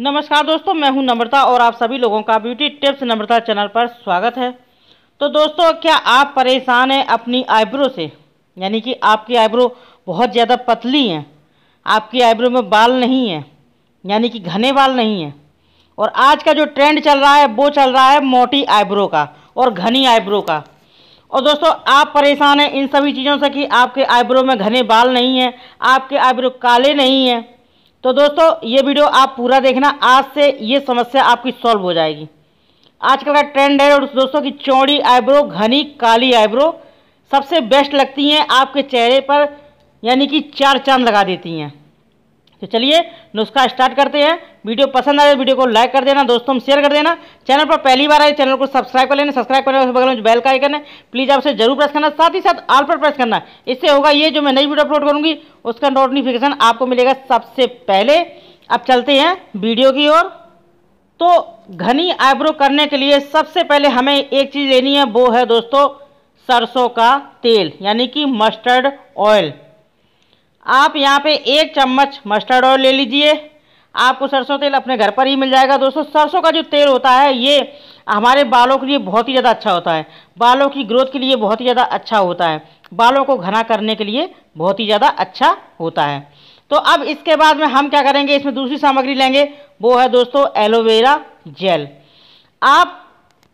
नमस्कार दोस्तों मैं हूं नम्रता और आप सभी लोगों का ब्यूटी टिप्स नम्रता चैनल पर स्वागत है तो दोस्तों क्या आप परेशान हैं अपनी आईब्रो से यानी कि आपकी आईब्रो बहुत ज़्यादा पतली हैं आपकी आईब्रो में बाल नहीं हैं यानी कि घने बाल नहीं हैं और आज का जो ट्रेंड चल रहा है वो चल रहा है मोटी आईब्रो का और घनी आईब्रो का और दोस्तों आप परेशान हैं इन सभी चीज़ों से कि आपके आईब्रो में घने बाल नहीं हैं आपके आईब्रो काले नहीं हैं तो दोस्तों ये वीडियो आप पूरा देखना आज से ये समस्या आपकी सॉल्व हो जाएगी आजकल का ट्रेंड है और दोस्तों की चौड़ी आईब्रो घनी काली आईब्रो सबसे बेस्ट लगती हैं आपके चेहरे पर यानी कि चार चांद लगा देती हैं तो चलिए नुस्खा स्टार्ट करते हैं वीडियो पसंद आए तो वीडियो को लाइक कर देना दोस्तों में शेयर कर देना चैनल पर पहली बार आए चैनल को सब्सक्राइब कर लेना सब्सक्राइब करने के बगल में बेल का आइकन है प्लीज़ आपसे जरूर प्रेस करना साथ ही साथ आल पर प्रेस करना इससे होगा ये जो मैं नई वीडियो अपलोड करूँगी उसका नोटिफिकेशन आपको मिलेगा सबसे पहले अब चलते हैं वीडियो की ओर तो घनी आईब्रो करने के लिए सबसे पहले हमें एक चीज़ लेनी है वो है दोस्तों सरसों का तेल यानी कि मस्टर्ड ऑयल आप यहाँ पे एक चम्मच मस्टर्ड ऑयल ले लीजिए आपको सरसों तेल अपने घर पर ही मिल जाएगा दोस्तों सरसों का जो तेल होता है ये हमारे बालों के लिए बहुत ही ज़्यादा अच्छा होता है बालों की ग्रोथ के लिए बहुत ही ज़्यादा अच्छा होता है बालों को घना करने के लिए बहुत ही ज़्यादा अच्छा होता है तो अब इसके बाद में हम क्या करेंगे इसमें दूसरी सामग्री लेंगे वो है दोस्तों एलोवेरा जेल आप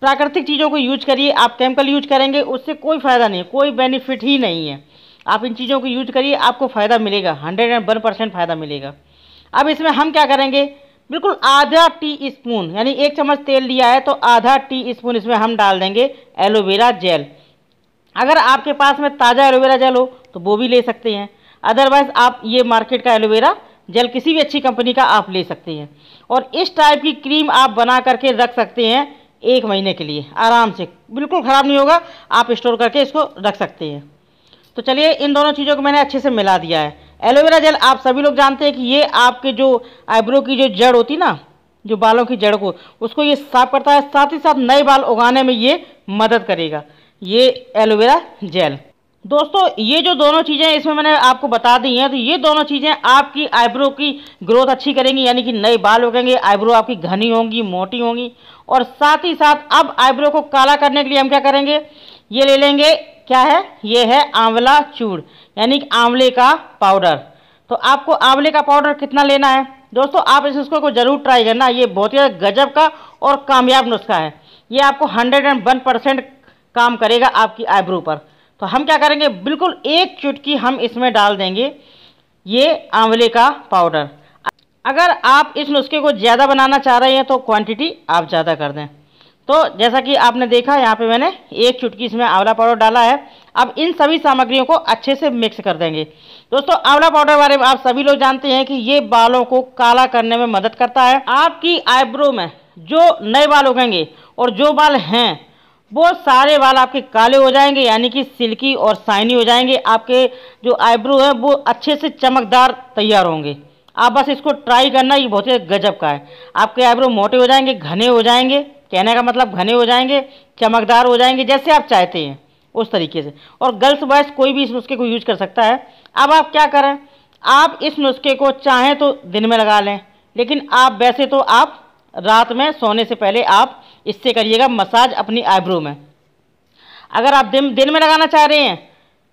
प्राकृतिक चीज़ों को यूज करिए आप केमिकल यूज करेंगे उससे कोई फ़ायदा नहीं कोई बेनिफिट ही नहीं है आप इन चीज़ों को यूज करिए आपको फ़ायदा मिलेगा हंड्रेड एंड वन परसेंट फ़ायदा मिलेगा अब इसमें हम क्या करेंगे बिल्कुल आधा टी स्पून यानी एक चम्मच तेल लिया है तो आधा टी स्पून इसमें हम डाल देंगे एलोवेरा जेल अगर आपके पास में ताज़ा एलोवेरा जेल हो तो वो भी ले सकते हैं अदरवाइज़ आप ये मार्केट का एलोवेरा जेल किसी भी अच्छी कंपनी का आप ले सकते हैं और इस टाइप की क्रीम आप बना करके रख सकते हैं एक महीने के लिए आराम से बिल्कुल ख़राब नहीं होगा आप स्टोर करके इसको रख सकते हैं तो चलिए इन दोनों चीज़ों को मैंने अच्छे से मिला दिया है एलोवेरा जेल आप सभी लोग जानते हैं कि ये आपके जो आईब्रो की जो जड़ होती ना जो बालों की जड़ को उसको ये साफ करता है साथ ही साथ नए बाल उगाने में ये मदद करेगा ये एलोवेरा जेल दोस्तों ये जो दोनों चीज़ें इसमें मैंने आपको बता दी हैं तो ये दोनों चीज़ें आपकी आईब्रो की ग्रोथ अच्छी करेंगी यानी कि नए बाल उगेंगे आईब्रो आपकी घनी होंगी मोटी होंगी और साथ ही साथ अब आईब्रो को काला करने के लिए हम क्या करेंगे ये ले लेंगे क्या है ये है आंवला चूड़ यानी कि आंवले का पाउडर तो आपको आंवले का पाउडर कितना लेना है दोस्तों आप इस नुस्खे को ज़रूर ट्राई करना ये बहुत ही गजब का और कामयाब नुस्खा है ये आपको हंड्रेड एंड वन परसेंट काम करेगा आपकी आईब्रो पर तो हम क्या करेंगे बिल्कुल एक चुटकी हम इसमें डाल देंगे ये आंवले का पाउडर अगर आप इस नुस्खे को ज़्यादा बनाना चाह रहे हैं तो क्वांटिटी आप ज़्यादा कर दें तो जैसा कि आपने देखा यहाँ पे मैंने एक चुटकी इसमें आंवला पाउडर डाला है अब इन सभी सामग्रियों को अच्छे से मिक्स कर देंगे दोस्तों आंवला पाउडर बारे में आप सभी लोग जानते हैं कि ये बालों को काला करने में मदद करता है आपकी आईब्रो में जो नए बाल उगेंगे और जो बाल हैं वो सारे बाल आपके काले हो जाएंगे यानी कि सिल्की और शाइनी हो जाएंगे आपके जो आईब्रो है वो अच्छे से चमकदार तैयार होंगे आप बस इसको ट्राई करना ये बहुत ही गजब का है आपके आईब्रो मोटे हो जाएंगे घने हो जाएंगे कहने का मतलब घने हो जाएंगे चमकदार हो जाएंगे जैसे आप चाहते हैं उस तरीके से और गर्ल्स बॉयस कोई भी इस नुस्खे को यूज कर सकता है अब आप क्या करें आप इस नुस्खे को चाहें तो दिन में लगा लें लेकिन आप वैसे तो आप रात में सोने से पहले आप इससे करिएगा मसाज अपनी आईब्रो में अगर आप दिन दिन में लगाना चाह रहे हैं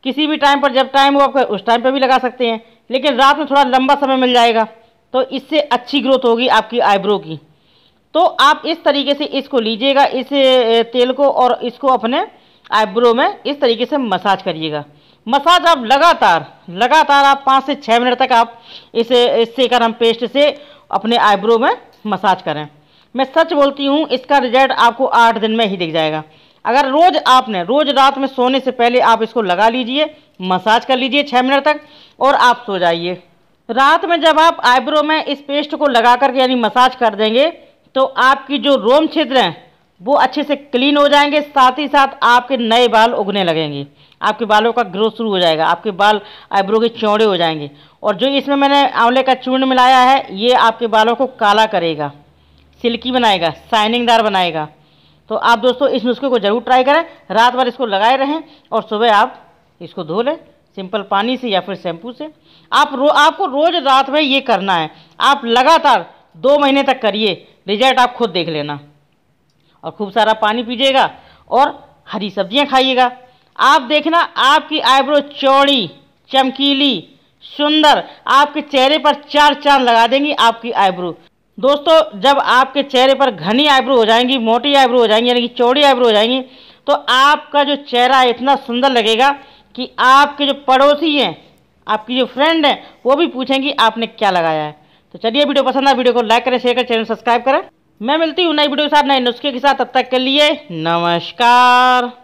किसी भी टाइम पर जब टाइम हो आप उस टाइम पर भी लगा सकते हैं लेकिन रात में थोड़ा लंबा समय मिल जाएगा तो इससे अच्छी ग्रोथ होगी आपकी आईब्रो की तो आप इस तरीके से इसको लीजिएगा इस तेल को और इसको अपने आईब्रो में इस तरीके से मसाज करिएगा मसाज आप लगातार लगातार आप पाँच से छः मिनट तक आप इसे इससे हम पेस्ट से अपने आईब्रो में मसाज करें मैं सच बोलती हूँ इसका रिजल्ट आपको आठ दिन में ही दिख जाएगा अगर रोज़ आपने रोज़ रात में सोने से पहले आप इसको लगा लीजिए मसाज कर लीजिए छः मिनट तक और आप सो जाइए रात में जब आप आईब्रो में इस पेस्ट को लगा करके यानी मसाज कर देंगे तो आपकी जो रोम छिद्र हैं वो अच्छे से क्लीन हो जाएंगे साथ ही साथ आपके नए बाल उगने लगेंगे आपके बालों का ग्रोथ शुरू हो जाएगा आपके बाल आईब्रो के चौड़े हो जाएंगे और जो इसमें मैंने आंवले का चूर्ण मिलाया है ये आपके बालों को काला करेगा सिल्की बनाएगा शाइनिंगदार बनाएगा तो आप दोस्तों इस नुस्खे को ज़रूर ट्राई करें रात भर इसको लगाए रहें और सुबह आप इसको धो लें सिंपल पानी से या फिर शैम्पू से आप रो आपको रोज़ रात में ये करना है आप लगातार दो महीने तक करिए रिजल्ट आप खुद देख लेना और खूब सारा पानी पीजिएगा और हरी सब्जियां खाइएगा आप देखना आपकी आईब्रो चौड़ी चमकीली सुंदर आपके चेहरे पर चार चांद लगा देंगी आपकी आईब्रो दोस्तों जब आपके चेहरे पर घनी आईब्रो हो जाएंगी मोटी आईब्रो हो जाएंगी यानी कि चौड़ी आईब्रो हो जाएंगी तो आपका जो चेहरा इतना सुंदर लगेगा कि आपके जो पड़ोसी हैं आपकी जो फ्रेंड हैं वो भी पूछेंगी आपने क्या लगाया है तो चलिए वीडियो पसंद आया वीडियो को लाइक करें शेयर करें चैनल सब्सक्राइब करें मैं मिलती हूँ नई वीडियो के साथ नए नुस्खे के साथ तब तक के लिए नमस्कार